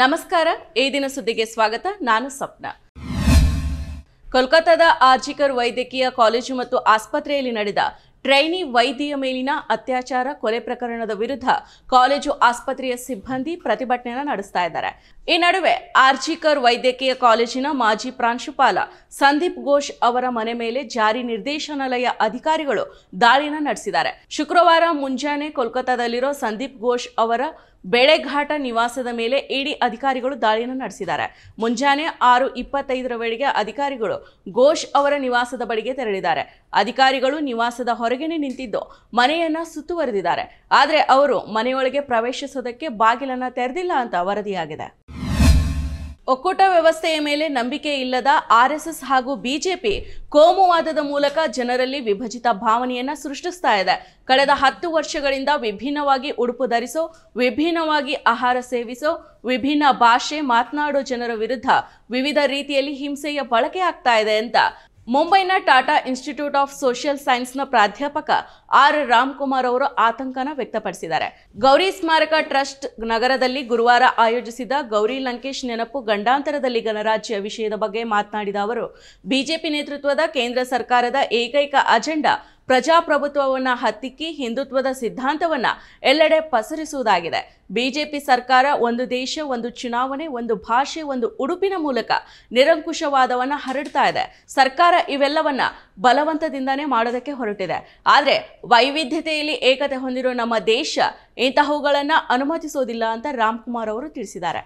ನಮಸ್ಕಾರ ಈ ದಿನ ಸುದ್ದಿಗೆ ಸ್ವಾಗತ ನಾನು ಸ್ವಪ್ನ ಕೋಲ್ಕತ್ತಾದ ಆರ್ಜಿಕರ್ ವೈದ್ಯಕೀಯ ಕಾಲೇಜು ಮತ್ತು ಆಸ್ಪತ್ರೆಯಲ್ಲಿ ನಡೆದ ಟ್ರೈನಿ ವೈದ್ಯೆಯ ಮೇಲಿನ ಅತ್ಯಾಚಾರ ಕೊಲೆ ಪ್ರಕರಣದ ವಿರುದ್ಧ ಕಾಲೇಜು ಆಸ್ಪತ್ರೆಯ ಸಿಬ್ಬಂದಿ ಪ್ರತಿಭಟನೆ ನಡೆಸ್ತಾ ಇದ್ದಾರೆ ಈ ನಡುವೆ ಆರ್ಜಿಕರ್ ವೈದ್ಯಕೀಯ ಕಾಲೇಜಿನ ಮಾಜಿ ಪ್ರಾಂಶುಪಾಲ ಸಂದೀಪ್ ಘೋಷ್ ಅವರ ಮನೆ ಮೇಲೆ ಜಾರಿ ನಿರ್ದೇಶನಾಲಯ ಅಧಿಕಾರಿಗಳು ದಾಳಿನ ನಡೆಸಿದ್ದಾರೆ ಶುಕ್ರವಾರ ಮುಂಜಾನೆ ಕೋಲ್ಕತ್ತಾದಲ್ಲಿರೋ ಸಂದೀಪ್ ಘೋಷ್ ಅವರ ಬೆಳೆಘಾಟ ನಿವಾಸದ ಮೇಲೆ ಇಡಿ ಅಧಿಕಾರಿಗಳು ದಾಳಿಯನ್ನು ನಡೆಸಿದ್ದಾರೆ ಮುಂಜಾನೆ ಆರು ಇಪ್ಪತ್ತೈದರ ವೇಳೆಗೆ ಅಧಿಕಾರಿಗಳು ಘೋಷ್ ಅವರ ನಿವಾಸದ ಬಳಿಗೆ ತೆರಳಿದ್ದಾರೆ ಅಧಿಕಾರಿಗಳು ನಿವಾಸದ ಹೊರಗೇನೆ ನಿಂತಿದ್ದು ಮನೆಯನ್ನ ಸುತ್ತುವರೆದಿದ್ದಾರೆ ಆದರೆ ಅವರು ಮನೆಯೊಳಗೆ ಪ್ರವೇಶಿಸೋದಕ್ಕೆ ಬಾಗಿಲನ್ನು ತೆರೆದಿಲ್ಲ ಅಂತ ವರದಿಯಾಗಿದೆ ಒಕ್ಕೂಟ ವ್ಯವಸ್ಥೆಯ ಮೇಲೆ ನಂಬಿಕೆ ಇಲ್ಲದ ಆರ್ಎಸ್ಎಸ್ ಹಾಗೂ ಬಿಜೆಪಿ ಕೋಮುವಾದದ ಮೂಲಕ ಜನರಲ್ಲಿ ವಿಭಜಿತ ಭಾವನೆಯನ್ನು ಸೃಷ್ಟಿಸ್ತಾ ಇದೆ ಕಳೆದ ಹತ್ತು ವರ್ಷಗಳಿಂದ ವಿಭಿನ್ನವಾಗಿ ಉಡುಪು ಧರಿಸೋ ವಿಭಿನ್ನವಾಗಿ ಆಹಾರ ಸೇವಿಸೋ ವಿಭಿನ್ನ ಭಾಷೆ ಮಾತನಾಡೋ ಜನರ ವಿರುದ್ಧ ವಿವಿಧ ರೀತಿಯಲ್ಲಿ ಹಿಂಸೆಯ ಬಳಕೆ ಆಗ್ತಾ ಇದೆ ಅಂತ ಮುಂಬೈನ ಟಾಟಾ ಇನ್ಸ್ಟಿಟ್ಯೂಟ್ ಆಫ್ ಸೋಷಿಯಲ್ ಸೈನ್ಸ್ನ ಪ್ರಾಧ್ಯಾಪಕ ಆರ್ ರಾಮ್ಕುಮಾರ್ ಅವರು ಆತಂಕನ ವ್ಯಕ್ತಪಡಿಸಿದ್ದಾರೆ ಗೌರಿ ಸ್ಮಾರಕ ಟ್ರಸ್ಟ್ ನಗರದಲ್ಲಿ ಗುರುವಾರ ಆಯೋಜಿಸಿದ ಗೌರಿ ಲಂಕೇಶ್ ನೆನಪು ಗಂಡಾಂತರದಲ್ಲಿ ಗಣರಾಜ್ಯ ವಿಷಯದ ಬಗ್ಗೆ ಮಾತನಾಡಿದ ಅವರು ಬಿಜೆಪಿ ನೇತೃತ್ವದ ಕೇಂದ್ರ ಸರ್ಕಾರದ ಏಕೈಕ ಅಜೆಂಡಾ ಪ್ರಜಾಪ್ರಭುತ್ವವನ್ನು ಹತ್ತಿಕ್ಕಿ ಹಿಂದುತ್ವದ ಸಿದ್ಧಾಂತವನ್ನ ಎಲ್ಲೆಡೆ ಪಸರಿಸುವುದಾಗಿದೆ ಬಿಜೆಪಿ ಸರ್ಕಾರ ಒಂದು ದೇಶ ಒಂದು ಚುನಾವಣೆ ಒಂದು ಭಾಷೆ ಒಂದು ಉಡುಪಿನ ಮೂಲಕ ನಿರಂಕುಶವಾದವನ್ನು ಹರಡ್ತಾ ಇದೆ ಸರ್ಕಾರ ಇವೆಲ್ಲವನ್ನ ಬಲವಂತದಿಂದಾನೇ ಮಾಡೋದಕ್ಕೆ ಹೊರಟಿದೆ ಆದರೆ ವೈವಿಧ್ಯತೆಯಲ್ಲಿ ಏಕತೆ ಹೊಂದಿರೋ ನಮ್ಮ ದೇಶ ಇಂತಹವುಗಳನ್ನು ಅನುಮತಿಸೋದಿಲ್ಲ ಅಂತ ರಾಮ್ಕುಮಾರ್ ಅವರು ತಿಳಿಸಿದ್ದಾರೆ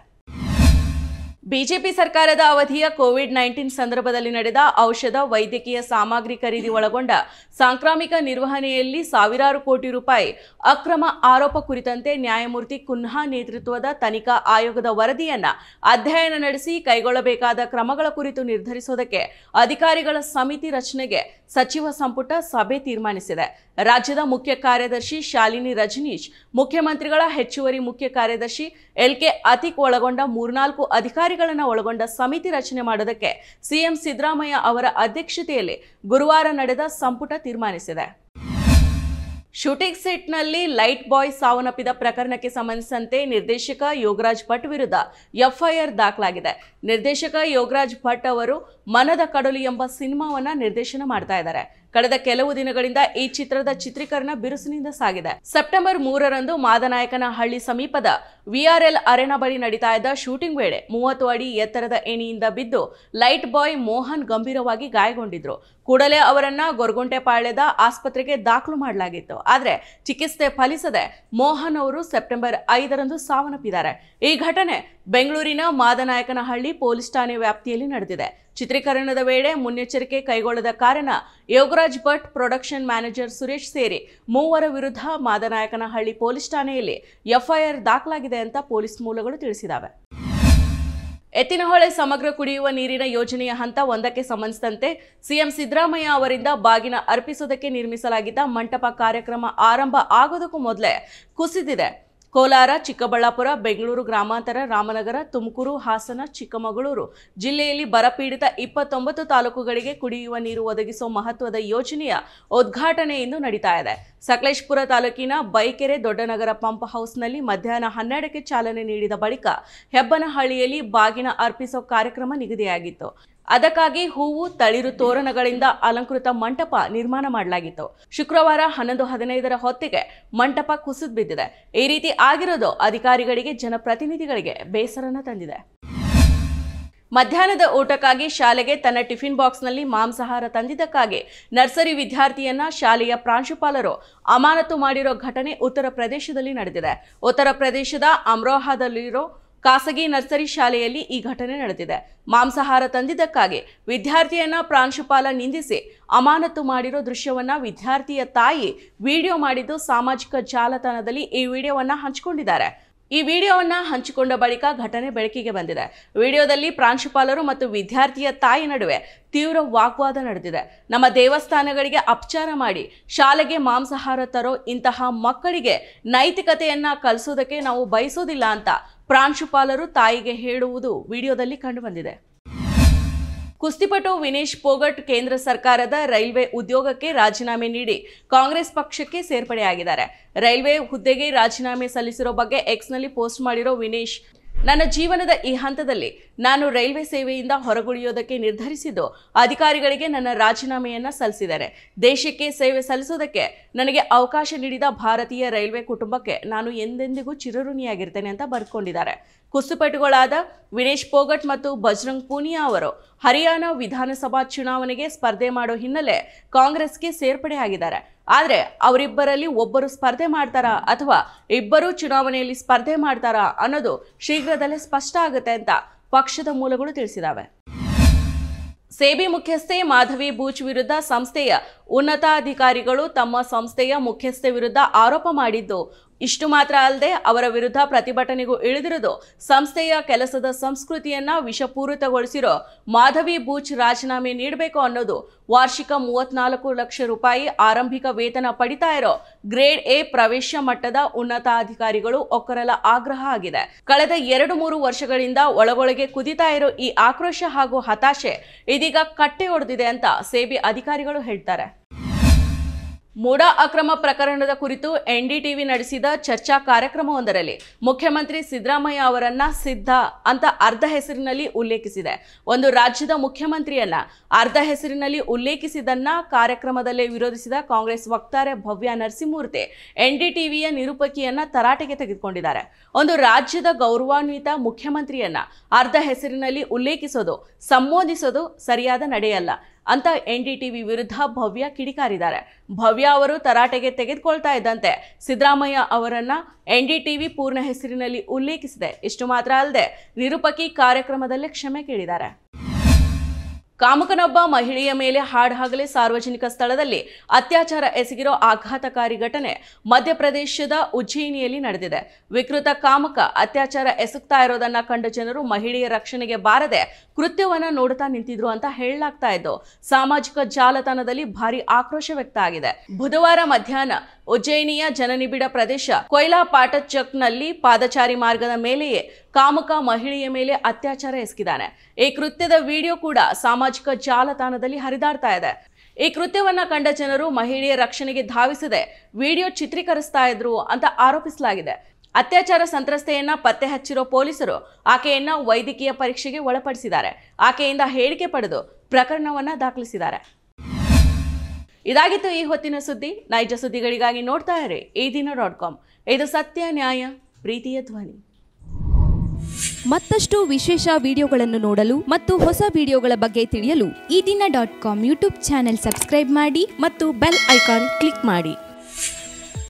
ಬಿಜೆಪಿ ಸರ್ಕಾರದ ಅವಧಿಯ ಕೋವಿಡ್ ನೈನ್ಟೀನ್ ಸಂದರ್ಭದಲ್ಲಿ ನಡೆದ ಔಷಧ ವೈದ್ಯಕೀಯ ಸಾಮಗ್ರಿ ಖರೀದಿ ಒಳಗೊಂಡ ಸಾಂಕ್ರಾಮಿಕ ನಿರ್ವಹಣೆಯಲ್ಲಿ ಸಾವಿರಾರು ಕೋಟಿ ರೂಪಾಯಿ ಅಕ್ರಮ ಆರೋಪ ಕುರಿತಂತೆ ನ್ಯಾಯಮೂರ್ತಿ ಕುನ್ಹಾ ನೇತೃತ್ವದ ತನಿಖಾ ಆಯೋಗದ ವರದಿಯನ್ನ ಅಧ್ಯಯನ ನಡೆಸಿ ಕೈಗೊಳ್ಳಬೇಕಾದ ಕ್ರಮಗಳ ಕುರಿತು ನಿರ್ಧರಿಸುವುದಕ್ಕೆ ಅಧಿಕಾರಿಗಳ ಸಮಿತಿ ರಚನೆಗೆ ಸಚಿವ ಸಂಪುಟ ಸಭೆ ತೀರ್ಮಾನಿಸಿದೆ ರಾಜ್ಯದ ಮುಖ್ಯ ಕಾರ್ಯದರ್ಶಿ ಶಾಲಿನಿ ರಜನೀಶ್ ಮುಖ್ಯಮಂತ್ರಿಗಳ ಹೆಚ್ಚುವರಿ ಮುಖ್ಯ ಕಾರ್ಯದರ್ಶಿ ಎಲ್ ಕೆ ಅತಿಕ್ ಒಳಗೊಂಡ ಮೂರ್ನಾಲ್ಕು ಅಧಿಕಾರಿ ಅಧಿಕಾರಿಗಳನ್ನು ಒಳಗೊಂಡ ಸಮಿತಿ ರಚನೆ ಮಾಡೋದಕ್ಕೆ ಸಿಎಂ ಸಿದ್ದರಾಮಯ್ಯ ಅವರ ಅಧ್ಯಕ್ಷತೆಯಲ್ಲಿ ಗುರುವಾರ ನಡೆದ ಸಂಪುಟ ತೀರ್ಮಾನಿಸಿದೆ ಶೂಟಿಂಗ್ ಸೆಟ್ನಲ್ಲಿ ಲೈಟ್ ಬಾಯ್ ಸಾವನ್ನಪ್ಪಿದ ಪ್ರಕರಣಕ್ಕೆ ಸಂಬಂಧಿಸಿದಂತೆ ನಿರ್ದೇಶಕ ಯೋಗರಾಜ್ ಭಟ್ ವಿರುದ್ಧ ಎಫ್ಐಆರ್ ದಾಖಲಾಗಿದೆ ನಿರ್ದೇಶಕ ಯೋಗರಾಜ್ ಭಟ್ ಅವರು ಮನದ ಕಡಲು ಎಂಬ ಸಿನಿಮಾವನ್ನು ನಿರ್ದೇಶನ ಮಾಡ್ತಾ ಇದ್ದಾರೆ ಕಳೆದ ಕೆಲವು ದಿನಗಳಿಂದ ಈ ಚಿತ್ರದ ಚಿತ್ರೀಕರಣ ಬಿರುಸಿನಿಂದ ಸಾಗಿದೆ ಸೆಪ್ಟೆಂಬರ್ ಮೂರರಂದು ಮಾದನಾಯಕನಹಳ್ಳಿ ಸಮೀಪದ ವಿಆರ್ಎಲ್ ಅರೆನಾ ಬಳಿ ನಡೀತಾ ಇದ್ದ ಶೂಟಿಂಗ್ ವೇಳೆ ಮೂವತ್ತು ಅಡಿ ಎತ್ತರದ ಏಣಿಯಿಂದ ಬಿದ್ದು ಲೈಟ್ ಬಾಯ್ ಮೋಹನ್ ಗಂಭೀರವಾಗಿ ಗಾಯಗೊಂಡಿದ್ರು ಕೂಡಲೇ ಅವರನ್ನ ಪಾಳ್ಯದ ಆಸ್ಪತ್ರೆಗೆ ದಾಖಲು ಮಾಡಲಾಗಿತ್ತು ಆದರೆ ಚಿಕಿತ್ಸೆ ಫಲಿಸದೆ ಮೋಹನ್ ಅವರು ಸೆಪ್ಟೆಂಬರ್ ಐದರಂದು ಸಾವನ್ನಪ್ಪಿದ್ದಾರೆ ಈ ಘಟನೆ ಬೆಂಗಳೂರಿನ ಮಾದನಾಯಕನಹಳ್ಳಿ ಪೊಲೀಸ್ ಠಾಣೆ ವ್ಯಾಪ್ತಿಯಲ್ಲಿ ನಡೆದಿದೆ ಚಿತ್ರೀಕರಣದ ವೇಳೆ ಮುನ್ನೆಚ್ಚರಿಕೆ ಕೈಗೊಳ್ಳದ ಕಾರಣ ಯೋಗರಾಜ್ ಭಟ್ ಪ್ರೊಡಕ್ಷನ್ ಮ್ಯಾನೇಜರ್ ಸುರೇಶ್ ಸೇರಿ ಮೂವರ ವಿರುದ್ಧ ಮಾದನಾಯಕನಹಳ್ಳಿ ಪೊಲೀಸ್ ಠಾಣೆಯಲ್ಲಿ ಎಫ್ಐಆರ್ ದಾಖಲಾಗಿದೆ ಅಂತ ಪೊಲೀಸ್ ಮೂಲಗಳು ತಿಳಿಸಿದಾವೆ ಎತ್ತಿನಹೊಳೆ ಸಮಗ್ರ ಕುಡಿಯುವ ನೀರಿನ ಯೋಜನೆಯ ಹಂತ ಒಂದಕ್ಕೆ ಸಂಬಂಧಿಸಿದಂತೆ ಸಿಎಂ ಸಿದ್ದರಾಮಯ್ಯ ಅವರಿಂದ ಬಾಗಿನ ಅರ್ಪಿಸುವುದಕ್ಕೆ ನಿರ್ಮಿಸಲಾಗಿದ್ದ ಮಂಟಪ ಕಾರ್ಯಕ್ರಮ ಆರಂಭ ಆಗೋದಕ್ಕೂ ಮೊದಲೇ ಕುಸಿದಿದೆ ಕೋಲಾರ ಚಿಕ್ಕಬಳ್ಳಾಪುರ ಬೆಂಗಳೂರು ಗ್ರಾಮಾಂತರ ರಾಮನಗರ ತುಮಕೂರು ಹಾಸನ ಚಿಕ್ಕಮಗಳೂರು ಜಿಲ್ಲೆಯಲ್ಲಿ ಬರಪೀಡಿತ ಇಪ್ಪತ್ತೊಂಬತ್ತು ತಾಲೂಕುಗಳಿಗೆ ಕುಡಿಯುವ ನೀರು ಒದಗಿಸುವ ಮಹತ್ವದ ಯೋಜನೆಯ ಉದ್ಘಾಟನೆ ಇಂದು ನಡೀತಾ ಇದೆ ಸಕಲೇಶ್ಪುರ ತಾಲೂಕಿನ ಬೈಕೆರೆ ದೊಡ್ಡನಗರ ಪಂಪ್ ಹೌಸ್ನಲ್ಲಿ ಮಧ್ಯಾಹ್ನ ಹನ್ನೆರಡಕ್ಕೆ ಚಾಲನೆ ನೀಡಿದ ಬಳಿಕ ಹೆಬ್ಬನಹಳ್ಳಿಯಲ್ಲಿ ಬಾಗಿನ ಅರ್ಪಿಸೋ ಕಾರ್ಯಕ್ರಮ ನಿಗದಿಯಾಗಿತ್ತು ಅದಕ್ಕಾಗಿ ಹೂವು ತಳಿರು ತೋರಣಗಳಿಂದ ಅಲಂಕೃತ ಮಂಟಪ ನಿರ್ಮಾಣ ಮಾಡಲಾಗಿತ್ತು ಶುಕ್ರವಾರ ಹನ್ನೊಂದು ಹದಿನೈದರ ಹೊತ್ತಿಗೆ ಮಂಟಪ ಕುಸಿದ್ ಬಿದ್ದಿದೆ ಈ ರೀತಿ ಆಗಿರೋದು ಅಧಿಕಾರಿಗಳಿಗೆ ಜನಪ್ರತಿನಿಧಿಗಳಿಗೆ ಬೇಸರನ ತಂದಿದೆ ಮಧ್ಯಾಹ್ನದ ಊಟಕ್ಕಾಗಿ ಶಾಲೆಗೆ ತನ್ನ ಟಿಫಿನ್ ಬಾಕ್ಸ್ನಲ್ಲಿ ಮಾಂಸಾಹಾರ ತಂದಿದ್ದಕ್ಕಾಗಿ ನರ್ಸರಿ ವಿದ್ಯಾರ್ಥಿಯನ್ನ ಶಾಲೆಯ ಪ್ರಾಂಶುಪಾಲರು ಅಮಾನತು ಮಾಡಿರೋ ಘಟನೆ ಉತ್ತರ ಪ್ರದೇಶದಲ್ಲಿ ನಡೆದಿದೆ ಉತ್ತರ ಪ್ರದೇಶದ ಅಮ್ರೋಹಾದಲ್ಲಿರೋ ಖಾಸಗಿ ನರ್ಸರಿ ಶಾಲೆಯಲ್ಲಿ ಈ ಘಟನೆ ನಡೆದಿದೆ ಮಾಂಸಾಹಾರ ತಂದಿದ್ದಕ್ಕಾಗಿ ವಿದ್ಯಾರ್ಥಿಯನ್ನ ಪ್ರಾಂಶುಪಾಲ ನಿಂದಿಸಿ ಅಮಾನತು ಮಾಡಿರೋ ದೃಶ್ಯವನ್ನ ವಿದ್ಯಾರ್ಥಿಯ ತಾಯಿ ವಿಡಿಯೋ ಮಾಡಿದ್ದು ಸಾಮಾಜಿಕ ಜಾಲತಾಣದಲ್ಲಿ ಈ ವಿಡಿಯೋವನ್ನ ಹಂಚಿಕೊಂಡಿದ್ದಾರೆ ಈ ವಿಡಿಯೋವನ್ನ ಹಂಚಿಕೊಂಡ ಬಳಿಕ ಘಟನೆ ಬೆಳಕಿಗೆ ಬಂದಿದೆ ವಿಡಿಯೋದಲ್ಲಿ ಪ್ರಾಂಶುಪಾಲರು ಮತ್ತು ವಿದ್ಯಾರ್ಥಿಯ ತಾಯಿ ನಡುವೆ ತೀವ್ರ ವಾಗ್ವಾದ ನಡೆದಿದೆ ನಮ್ಮ ದೇವಸ್ಥಾನಗಳಿಗೆ ಅಪಚಾರ ಮಾಡಿ ಶಾಲೆಗೆ ಮಾಂಸಾಹಾರ ತರೋ ಇಂತಹ ಮಕ್ಕಳಿಗೆ ನೈತಿಕತೆಯನ್ನ ಕಲಿಸೋದಕ್ಕೆ ನಾವು ಬಯಸೋದಿಲ್ಲ ಅಂತ ಪ್ರಾಂಶುಪಾಲರು ತಾಯಿಗೆ ಹೇಳುವುದು ವಿಡಿಯೋದಲ್ಲಿ ಕಂಡುಬಂದಿದೆ ಕುಸ್ತಿಪಟು ವಿನೇಶ್ ಪೋಗಟ್ ಕೇಂದ್ರ ಸರ್ಕಾರದ ರೈಲ್ವೆ ಉದ್ಯೋಗಕ್ಕೆ ರಾಜೀನಾಮೆ ನೀಡಿ ಕಾಂಗ್ರೆಸ್ ಪಕ್ಷಕ್ಕೆ ಸೇರ್ಪಡೆಯಾಗಿದ್ದಾರೆ ರೈಲ್ವೆ ಹುದ್ದೆಗೆ ರಾಜೀನಾಮೆ ಸಲ್ಲಿಸಿರೋ ಬಗ್ಗೆ ಎಕ್ಸ್ನಲ್ಲಿ ಪೋಸ್ಟ್ ಮಾಡಿರೋ ವಿನೇಶ್ ನನ್ನ ಜೀವನದ ಈ ಹಂತದಲ್ಲಿ ನಾನು ರೈಲ್ವೆ ಸೇವೆಯಿಂದ ಹೊರಗುಳಿಯೋದಕ್ಕೆ ನಿರ್ಧರಿಸಿದ್ದು ಅಧಿಕಾರಿಗಳಿಗೆ ನನ್ನ ರಾಜೀನಾಮೆಯನ್ನು ಸಲ್ಲಿಸಿದ್ದಾರೆ ದೇಶಕ್ಕೆ ಸೇವೆ ಸಲ್ಲಿಸೋದಕ್ಕೆ ನನಗೆ ಅವಕಾಶ ನೀಡಿದ ಭಾರತೀಯ ರೈಲ್ವೆ ಕುಟುಂಬಕ್ಕೆ ನಾನು ಎಂದೆಂದಿಗೂ ಚಿರಋಣಿಯಾಗಿರ್ತೇನೆ ಅಂತ ಬರ್ಕೊಂಡಿದ್ದಾರೆ ಕುಸ್ತುಪಟುಗಳಾದ ವಿನೇಶ್ ಪೋಗಟ್ ಮತ್ತು ಬಜರಂಗ್ ಪೂನಿಯಾ ಅವರು ಹರಿಯಾಣ ವಿಧಾನಸಭಾ ಚುನಾವಣೆಗೆ ಸ್ಪರ್ಧೆ ಮಾಡೋ ಹಿನ್ನೆಲೆ ಕಾಂಗ್ರೆಸ್ಗೆ ಸೇರ್ಪಡೆಯಾಗಿದ್ದಾರೆ ಆದರೆ ಅವರಿಬ್ಬರಲ್ಲಿ ಒಬ್ಬರು ಸ್ಪರ್ಧೆ ಮಾಡ್ತಾರಾ ಅಥವಾ ಇಬ್ಬರು ಚುನಾವಣೆಯಲ್ಲಿ ಸ್ಪರ್ಧೆ ಮಾಡ್ತಾರಾ ಅನ್ನೋದು ಶೀಘ್ರದಲ್ಲೇ ಸ್ಪಷ್ಟ ಆಗುತ್ತೆ ಅಂತ ಪಕ್ಷದ ಮೂಲಗಳು ತಿಳಿಸಿದಾವೆ ಸೇಬಿ ಮುಖ್ಯಸ್ಥೆ ಮಾಧವಿ ಬೂಚ್ ವಿರುದ್ಧ ಸಂಸ್ಥೆಯ ಉನ್ನತಾಧಿಕಾರಿಗಳು ತಮ್ಮ ಸಂಸ್ಥೆಯ ಮುಖ್ಯಸ್ಥೆ ವಿರುದ್ಧ ಆರೋಪ ಮಾಡಿದ್ದು ಇಷ್ಟು ಮಾತ್ರ ಅಲ್ಲದೆ ಅವರ ವಿರುದ್ಧ ಪ್ರತಿಭಟನೆಗೂ ಇಳಿದಿರುವುದು ಸಂಸ್ಥೆಯ ಕೆಲಸದ ಸಂಸ್ಕೃತಿಯನ್ನ ವಿಷಪೂರಿತಗೊಳಿಸಿರೋ ಮಾಧವಿ ಬೂಚ್ ರಾಜೀನಾಮೆ ನೀಡಬೇಕು ಅನ್ನೋದು ವಾರ್ಷಿಕ ಮೂವತ್ನಾಲ್ಕು ಲಕ್ಷ ರೂಪಾಯಿ ಆರಂಭಿಕ ವೇತನ ಪಡಿತಾ ಇರೋ ಗ್ರೇಡ್ ಎ ಪ್ರವೇಶ ಮಟ್ಟದ ಉನ್ನತಾಧಿಕಾರಿಗಳು ಒಕ್ಕರಲ ಆಗ್ರಹ ಆಗಿದೆ ಕಳೆದ ಎರಡು ಮೂರು ವರ್ಷಗಳಿಂದ ಒಳಗೊಳಗೆ ಕುದಿತಾ ಇರೋ ಈ ಆಕ್ರೋಶ ಹಾಗೂ ಹತಾಶೆ ಇದೀಗ ಕಟ್ಟೆ ಒಡೆದಿದೆ ಅಂತ ಸೇಬಿ ಅಧಿಕಾರಿಗಳು ಹೇಳ್ತಾರೆ ಮೋಡಾ ಅಕ್ರಮ ಪ್ರಕರಣದ ಕುರಿತು ಎನ್ಡಿಟಿವಿ ನಡೆಸಿದ ಚರ್ಚಾ ಕಾರ್ಯಕ್ರಮವೊಂದರಲ್ಲಿ ಮುಖ್ಯಮಂತ್ರಿ ಸಿದ್ದರಾಮಯ್ಯ ಅವರನ್ನ ಸಿದ್ಧ ಅಂತ ಅರ್ಧ ಹೆಸರಿನಲ್ಲಿ ಉಲ್ಲೇಖಿಸಿದೆ ಒಂದು ರಾಜ್ಯದ ಮುಖ್ಯಮಂತ್ರಿಯನ್ನ ಅರ್ಧ ಹೆಸರಿನಲ್ಲಿ ಉಲ್ಲೇಖಿಸಿದನ್ನ ಕಾರ್ಯಕ್ರಮದಲ್ಲಿ ವಿರೋಧಿಸಿದ ಕಾಂಗ್ರೆಸ್ ವಕ್ತಾರೆ ಭವ್ಯ ನರಸಿಂಹಮೂರ್ತಿ ಎನ್ಡಿಟಿವಿಯ ನಿರೂಪಕಿಯನ್ನ ತರಾಟೆಗೆ ತೆಗೆದುಕೊಂಡಿದ್ದಾರೆ ಒಂದು ರಾಜ್ಯದ ಗೌರವಾನ್ವಿತ ಮುಖ್ಯಮಂತ್ರಿಯನ್ನ ಅರ್ಧ ಹೆಸರಿನಲ್ಲಿ ಉಲ್ಲೇಖಿಸೋದು ಸಂಬೋಧಿಸೋದು ಸರಿಯಾದ ನಡೆಯಲ್ಲ ಅಂತ ಎನ್ ಡಿ ಟಿವಿ ವಿರುದ್ಧ ಭವ್ಯ ಕಿಡಿಕಾರಿದ್ದಾರೆ ಭವ್ಯ ಅವರು ತರಾಟೆಗೆ ತೆಗೆದುಕೊಳ್ತಾ ಇದ್ದಂತೆ ಸಿದ್ದರಾಮಯ್ಯ ಅವರನ್ನ ಎನ್ ಡಿ ಟಿವಿ ಪೂರ್ಣ ಹೆಸರಿನಲ್ಲಿ ಉಲ್ಲೇಖಿಸಿದೆ ಇಷ್ಟು ಮಾತ್ರ ಅಲ್ಲದೆ ನಿರೂಪಕಿ ಕಾರ್ಯಕ್ರಮದಲ್ಲೇ ಕ್ಷಮೆ ಕೇಳಿದ್ದಾರೆ ಕಾಮಕನೊಬ್ಬ ಮಹಿಳೆಯ ಮೇಲೆ ಹಾಡಾಗಲೇ ಸಾರ್ವಜನಿಕ ಸ್ಥಳದಲ್ಲಿ ಅತ್ಯಾಚಾರ ಎಸಗಿರೋ ಆಘಾತಕಾರಿ ಘಟನೆ ಮಧ್ಯಪ್ರದೇಶದ ಉಜ್ಜಯಿನಿಯಲ್ಲಿ ನಡೆದಿದೆ ವಿಕೃತ ಕಾಮಕ ಅತ್ಯಾಚಾರ ಎಸಗ್ತಾ ಇರೋದನ್ನ ಕಂಡ ಜನರು ಮಹಿಳೆಯ ರಕ್ಷಣೆಗೆ ಬಾರದೆ ಕೃತ್ಯವನ್ನ ನೋಡುತ್ತಾ ನಿಂತಿದ್ರು ಅಂತ ಹೇಳಲಾಗ್ತಾ ಇದ್ದು ಸಾಮಾಜಿಕ ಜಾಲತಾಣದಲ್ಲಿ ಭಾರಿ ಆಕ್ರೋಶ ವ್ಯಕ್ತ ಆಗಿದೆ ಬುಧವಾರ ಮಧ್ಯಾಹ್ನ ಉಜ್ಜಯಿನಿಯ ಜನನಿಬಿಡ ಪ್ರದೇಶ ಕೊಯ್ಲಾ ಪಾಟಚಕ್ನಲ್ಲಿ ಪಾದಚಾರಿ ಮಾರ್ಗದ ಮೇಲೆಯೇ ಕಾಮಕ ಮಹಿಳೆಯ ಮೇಲೆ ಅತ್ಯಾಚಾರ ಎಸಗಿದ್ದಾನೆ ಈ ಕೃತ್ಯದ ವಿಡಿಯೋ ಕೂಡ ಸಾಮಾಜಿಕ ಜಾಲತಾಣದಲ್ಲಿ ಹರಿದಾಡ್ತಾ ಇದೆ ಈ ಕೃತ್ಯವನ್ನ ಕಂಡ ಜನರು ಮಹಿಳೆಯ ರಕ್ಷಣೆಗೆ ಧಾವಿಸದೆ ವಿಡಿಯೋ ಚಿತ್ರೀಕರಿಸ್ತಾ ಇದ್ರು ಅಂತ ಆರೋಪಿಸಲಾಗಿದೆ ಅತ್ಯಾಚಾರ ಸಂತ್ರಸ್ತೆಯನ್ನ ಪತ್ತೆ ಹಚ್ಚಿರೋ ಪೊಲೀಸರು ಆಕೆಯನ್ನ ವೈದ್ಯಕೀಯ ಪರೀಕ್ಷೆಗೆ ಒಳಪಡಿಸಿದ್ದಾರೆ ಆಕೆಯಿಂದ ಹೇಳಿಕೆ ಪಡೆದು ಪ್ರಕರಣವನ್ನ ದಾಖಲಿಸಿದ್ದಾರೆ ಇದಾಗಿತ್ತು ಈ ಹೊತ್ತಿನ ಸುದ್ದಿ ನೈಜ ಸುದ್ದಿಗಳಿಗಾಗಿ ನೋಡ್ತಾ ಇರಿ ಈ ದಿನ ಡಾಟ್ ಕಾಮ್ ಇದು ಸತ್ಯ ನ್ಯಾಯ ಪ್ರೀತಿಯ ಧ್ವನಿ ಮತ್ತಷ್ಟು ವಿಶೇಷ ವಿಡಿಯೋಗಳನ್ನು ನೋಡಲು ಮತ್ತು ಹೊಸ ವಿಡಿಯೋಗಳ ಬಗ್ಗೆ ತಿಳಿಯಲು Ee Dina dot com YouTube channel subscribe ಮಾಡಿ ಮತ್ತು ಬೆಲ್ ಐಕಾನ್ ಕ್ಲಿಕ್ ಮಾಡಿ